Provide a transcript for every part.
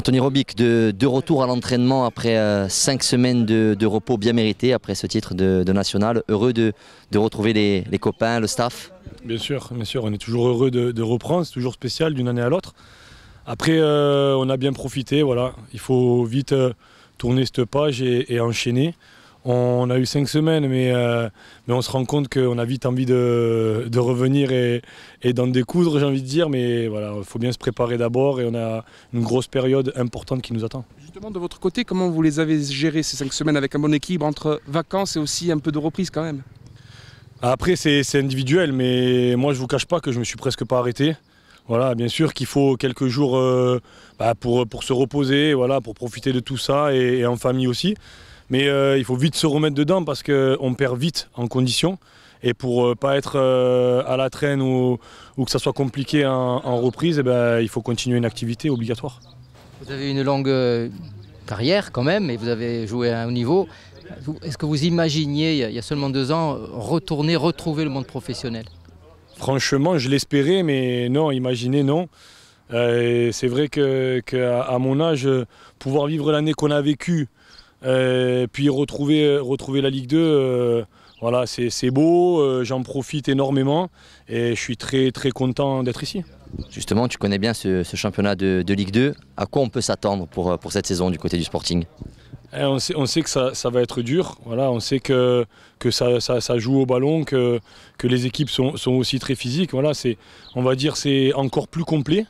Anthony Robic, de, retour à l'entraînement après euh, cinq semaines de, repos bien mérité, après ce titre de, national. Heureux de, retrouver les, copains, le staff Bien sûr, bien sûr, on est toujours heureux de, reprendre, c'est toujours spécial d'une année à l'autre. Après, euh, on a bien profité, voilà. Il faut vite euh, tourner cette page et enchaîner on a eu cinq semaines, euh, mais, on se rend compte qu'on a vite envie de, revenir et, d'en découdre, j'ai envie de dire. Mais voilà, il faut bien se préparer d'abord et on a une grosse période importante qui nous attend. Justement, de votre côté, comment vous les avez gérées ces cinq semaines avec un bon équilibre entre vacances et aussi un peu de reprise quand même Après, c'est individuel, mais moi, je ne vous cache pas que je me suis presque pas arrêté. Voilà, bien sûr qu'il faut quelques jours euh, bah, pour, se reposer, voilà, pour profiter de tout ça et en famille aussi. Mais euh, il faut vite se remettre dedans parce qu'on perd vite en condition. Et pour ne euh, pas être euh, à la traîne ou, que ça soit compliqué en, reprise, eh ben, il faut continuer une activité obligatoire. Vous avez une longue carrière quand même et vous avez joué à un haut niveau. Est-ce que vous imaginiez, il y a seulement deux ans, retourner, retrouver le monde professionnel Franchement, je l'espérais, mais non, imaginez, non. c'est vrai qu'à que mon âge, pouvoir vivre l'année qu'on a vécue, euh, puis retrouver, euh, retrouver la Ligue 2, euh, voilà, c'est beau, j'en profite énormément et je suis très très content d'être ici. Justement, tu connais bien ce, championnat de, Ligue 2. À quoi on peut s'attendre pour, pour cette saison du côté du Sporting eh, on, sait, on, sait, que ça, ça, va être dur, voilà, on sait que, que ça, joue au ballon, que, que les équipes sont, aussi très physiques. Voilà, on va dire c'est encore plus complet,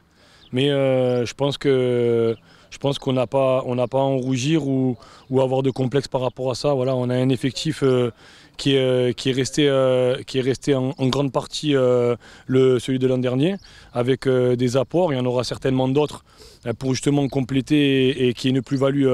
mais je pense que je pense qu'on n'a pas, pas à en rougir ou, ou, avoir de complexe par rapport à ça. Voilà, on a un effectif euh, euh, qui, est, resté, euh, qui est resté en, grande partie le, celui de l'an dernier, avec des apports. Il y en aura certainement d'autres pour justement compléter et, qui est une plus-value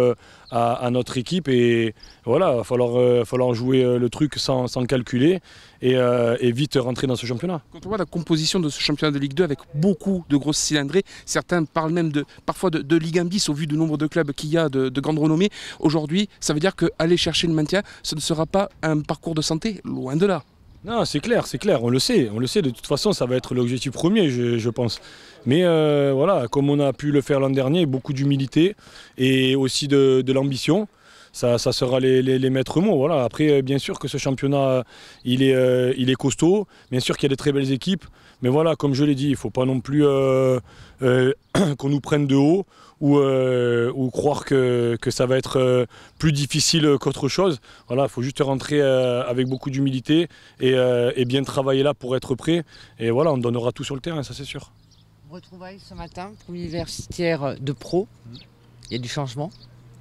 à, notre équipe. Et voilà, il va falloir, jouer le truc sans, calculer et, vite rentrer dans ce championnat. Quand on voit la composition de ce championnat de Ligue 2 avec beaucoup de grosses cylindrées, certains parlent même de, parfois de, de Ligue 1 au vu du nombre de clubs qu'il y a de, grande renommée, aujourd'hui, ça veut dire qu'aller chercher le maintien, ce ne sera pas un parcours de santé, loin de là. Non, c'est clair, c'est clair, on le sait, on le sait, de toute façon ça va être l'objectif premier je, pense. Mais euh, voilà, comme on a pu le faire l'an dernier, beaucoup d'humilité et aussi de, de l'ambition ça, sera les, maîtres mots. Voilà. Après, euh, bien sûr que ce championnat, euh, euh, il est, costaud. Bien sûr qu'il y a des très belles équipes. Mais voilà, comme je l'ai dit, il ne faut pas non plus qu'on nous prenne de haut ou, croire que, ça va être plus difficile qu'autre chose. Voilà, il faut juste rentrer avec beaucoup d'humilité et, bien travailler là pour être prêt. Et voilà, on donnera tout sur le terrain, ça c'est sûr retrouvailles ce matin pour de pro. Mm. Il y a du changement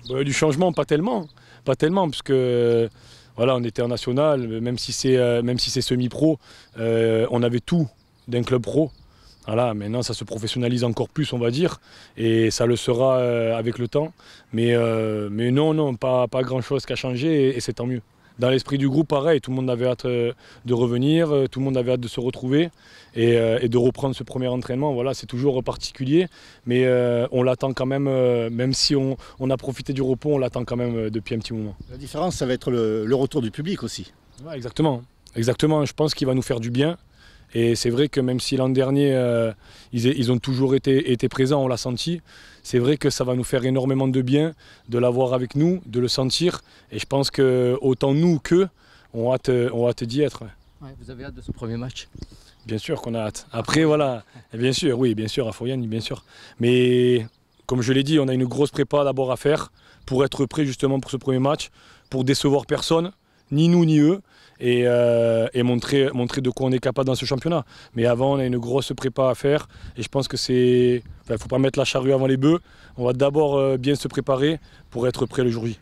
bah, du changement, pas tellement. Pas tellement, parce que voilà, on était en national, même si c'est euh, si semi-pro, euh, on avait tout d'un club pro. Voilà, maintenant ça se professionnalise encore plus, on va dire, et ça le sera euh, avec le temps. Mais, mais non, non, pas, pas grand-chose qui a changé, et c'est tant mieux dans l'esprit du groupe, pareil, tout le monde avait hâte euh, de revenir, euh, tout le monde avait hâte de se retrouver euh, et, de reprendre ce premier entraînement. Voilà, c'est toujours particulier, mais on l'attend quand même, même si on, a profité du repos, on l'attend quand même depuis un petit moment. La différence, ça va être le, retour du public aussi. exactement. Exactement, je pense qu'il va nous faire du bien. Et c'est vrai que même si l'an dernier, euh, ils, ont toujours été, présents, on l'a senti, c'est vrai que ça va nous faire énormément de bien de l'avoir avec nous, de le sentir. Et je pense que autant nous qu'eux, on hâte, hâte d'y être. vous avez hâte de ce premier match Bien sûr qu'on a hâte. Après, voilà, bien sûr, oui, bien sûr, à fourian bien sûr. Mais comme je l'ai dit, on a une grosse prépa d'abord à faire pour être prêt justement pour ce premier match, pour décevoir personne, ni nous ni eux, et, euh, montrer, de quoi on est capable dans ce championnat. Mais avant, on a une grosse prépa à faire, et je pense que c'est. Il ne faut pas mettre la charrue avant les bœufs. On va d'abord euh, bien se préparer pour être prêt le jour J.